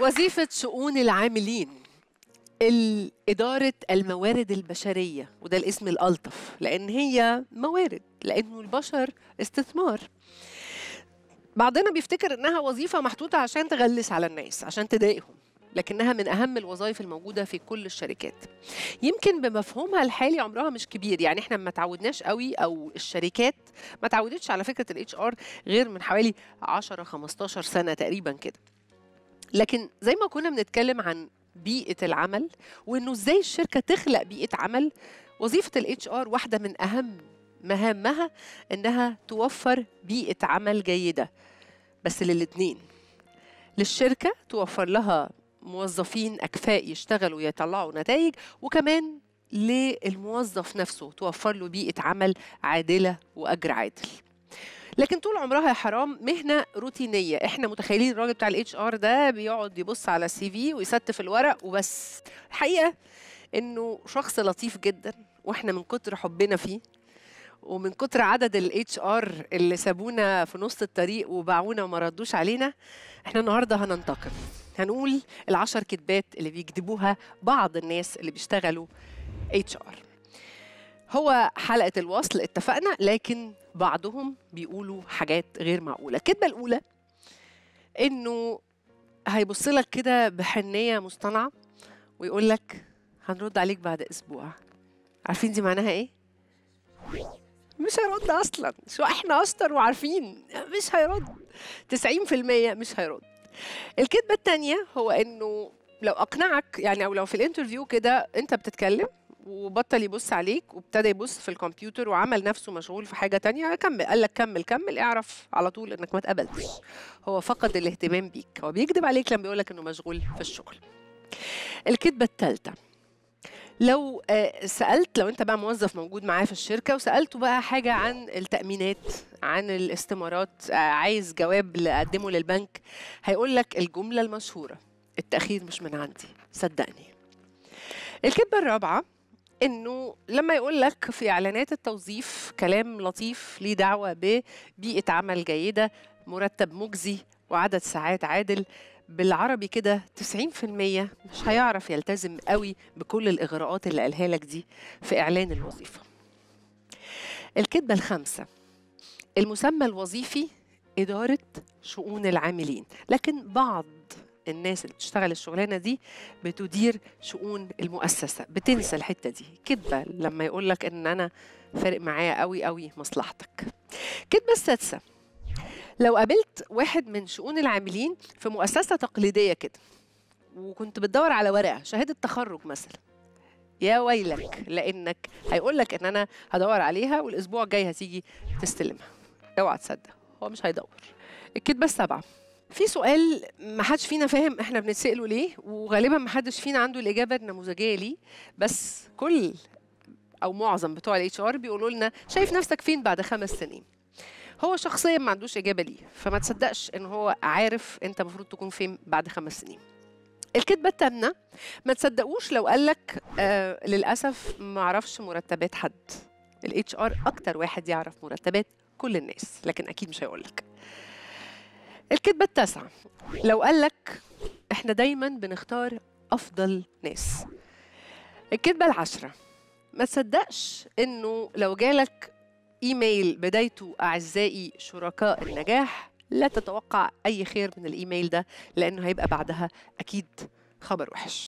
وظيفة شؤون العاملين إدارة الموارد البشرية وده الاسم الألطف لأن هي موارد لأنه البشر استثمار بعضنا بيفتكر إنها وظيفة محطوطة عشان تغلس على الناس عشان تضايقهم لكنها من أهم الوظائف الموجودة في كل الشركات يمكن بمفهومها الحالي عمرها مش كبير يعني احنا ما تعودناش قوي أو الشركات ما تعودتش على فكرة الـ HR غير من حوالي 10 15 سنة تقريبا كده لكن زي ما كنا بنتكلم عن بيئه العمل وانه ازاي الشركه تخلق بيئه عمل وظيفه الاتش ار واحده من اهم مهامها انها توفر بيئه عمل جيده بس للاتنين للشركه توفر لها موظفين اكفاء يشتغلوا ويطلعوا نتائج وكمان للموظف نفسه توفر له بيئه عمل عادله واجر عادل لكن طول عمرها يا حرام مهنه روتينيه احنا متخيلين الراجل بتاع الاتش ار ده بيقعد يبص على السي في ويستف الورق وبس الحقيقه انه شخص لطيف جدا واحنا من كتر حبنا فيه ومن كتر عدد الاتش ار اللي سابونا في نص الطريق وباعونا وما ردوش علينا احنا النهارده هننتقم هنقول العشر كذبات اللي بيكذبوها بعض الناس اللي بيشتغلوا اتش ار هو حلقه الوصل اتفقنا لكن بعضهم بيقولوا حاجات غير معقوله الكذبه الاولى انه هيبص لك كده بحنيه مصطنعه ويقول لك هنرد عليك بعد اسبوع عارفين دي معناها ايه مش هيرد اصلا شو احنا اشطر وعارفين مش هيرد 90% مش هيرد الكذبه الثانيه هو انه لو اقنعك يعني او لو في الانترفيو كده انت بتتكلم وبطل يبص عليك وابتدى يبص في الكمبيوتر وعمل نفسه مشغول في حاجه تانية كمل قال لك كمل كمل اعرف على طول انك ما اتقبلتش هو فقد الاهتمام بيك هو بيكذب عليك لما بيقول لك انه مشغول في الشغل الكذبه الثالثه لو آه، سالت لو انت بقى موظف موجود معاه في الشركه وسالته بقى حاجه عن التامينات عن الاستمارات آه، عايز جواب اقدمه للبنك هيقول لك الجمله المشهوره التاخير مش من عندي صدقني الكذبه الرابعه انه لما يقول لك في اعلانات التوظيف كلام لطيف ليه دعوه ببيئه عمل جيده مرتب مجزي وعدد ساعات عادل بالعربي كده 90% مش هيعرف يلتزم قوي بكل الاغراءات اللي قالها لك دي في اعلان الوظيفه الكذبه الخامسه المسمى الوظيفي اداره شؤون العاملين لكن بعض الناس اللي بتشتغل الشغلانه دي بتدير شؤون المؤسسه بتنسى الحته دي كدبه لما يقول لك ان انا فارق معايا قوي قوي مصلحتك كدبه السادسه لو قابلت واحد من شؤون العاملين في مؤسسه تقليديه كده وكنت بتدور على ورقه شهاده تخرج مثلا يا ويلك لانك هيقول لك ان انا هدور عليها والاسبوع الجاي هتيجي تستلمها اوعى تصدق هو مش هيدور الكدبه السابعه في سؤال ما حدش فينا فاهم احنا بنتسأله ليه وغالبا ما حدش فينا عنده الاجابه النموذجيه ليه بس كل او معظم بتوع الاتش ار بيقولوا لنا شايف نفسك فين بعد خمس سنين هو شخصيا ما عندوش اجابه ليه فما تصدقش ان هو عارف انت المفروض تكون فين بعد خمس سنين الكذبه التامنه ما تصدقوش لو قال لك آه للاسف ما اعرفش مرتبات حد الاتش ار اكتر واحد يعرف مرتبات كل الناس لكن اكيد مش هيقول لك الكذبة التاسعة لو قال لك احنا دايما بنختار افضل ناس الكذبة العشرة ما تصدقش انه لو جالك ايميل بدايته اعزائي شركاء النجاح لا تتوقع اي خير من الايميل ده لانه هيبقى بعدها اكيد خبر وحش